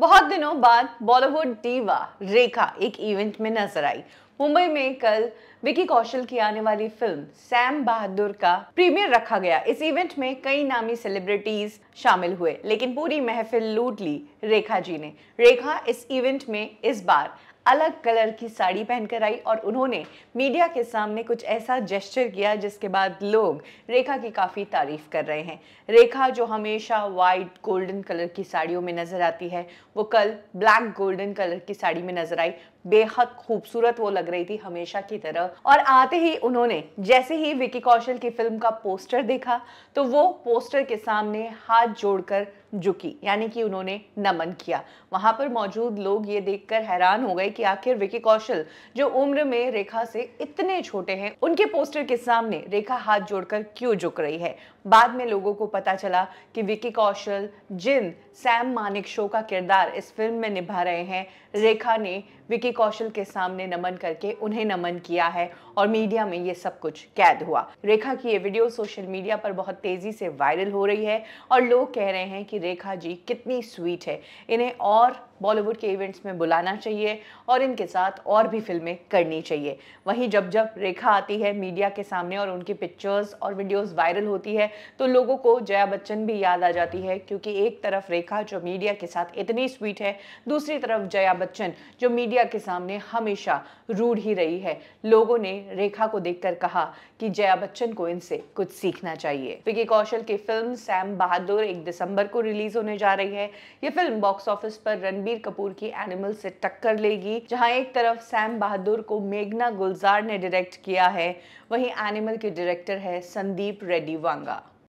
बहुत दिनों बाद बॉलीवुड डीवा रेखा एक इवेंट में नजर आई मुंबई में कल विकी कौशल की आने वाली फिल्म सैम बहादुर का प्रीमियर रखा गया इस इवेंट में कई नामी सेलिब्रिटीज शामिल हुए लेकिन पूरी महफिल लूट ली रेखा जी ने रेखा इस इवेंट में इस बार अलग कलर की साड़ी पहनकर आई और उन्होंने मीडिया के सामने कुछ ऐसा जेस्चर किया जिसके बाद लोग रेखा की काफ़ी तारीफ कर रहे हैं रेखा जो हमेशा वाइट गोल्डन कलर की साड़ियों में नज़र आती है वो कल ब्लैक गोल्डन कलर की साड़ी में नज़र आई बेहद खूबसूरत वो लग रही थी हमेशा की तरह और आते ही उन्होंने जैसे ही विकी कौशल की फिल्म का पोस्टर देखा तो वो पोस्टर के सामने हाथ जोड़कर झुकी यानी कि उन्होंने नमन किया वहां पर मौजूद लोग ये देखकर हैरान हो गए कि आखिर विकी कौशल जो उम्र में रेखा से इतने छोटे हैं उनके पोस्टर के सामने रेखा हाथ जोड़कर क्यों झुक रही है बाद में लोगों को पता चला कि विकी कौशल जिन सैम मानिक शो का किरदार इस फिल्म में निभा रहे हैं रेखा ने विकी कौशल के सामने नमन करके उन्हें नमन किया है और मीडिया में ये सब कुछ कैद हुआ रेखा की ये वीडियो सोशल मीडिया पर बहुत तेज़ी से वायरल हो रही है और लोग कह रहे हैं कि रेखा जी कितनी स्वीट है इन्हें और बॉलीवुड के इवेंट्स में बुलाना चाहिए और इनके साथ और भी फिल्में करनी चाहिए वहीं जब जब रेखा आती है मीडिया के सामने और उनकी पिक्चर्स और वीडियोस वायरल होती है तो लोगों को जया बच्चन भी याद आ जाती है क्योंकि एक तरफ रेखा जो मीडिया के साथ इतनी स्वीट है दूसरी तरफ जया बच्चन जो मीडिया के सामने हमेशा रूढ़ ही रही है लोगों ने रेखा को देख कहा कि जया बच्चन को इनसे कुछ सीखना चाहिए विकी कौशल की फिल्म सैम बहादुर एक दिसंबर को रिलीज होने जा रही है ये फिल्म बॉक्स ऑफिस पर रणबीर रणबीर कपूर की एनिमल से टक्कर लेगी जहां एक तरफ सैम बहादुर को मेघना गुलजार ने डायरेक्ट किया है वहीं एनिमल के डायरेक्टर है संदीप रेड्डी वांगा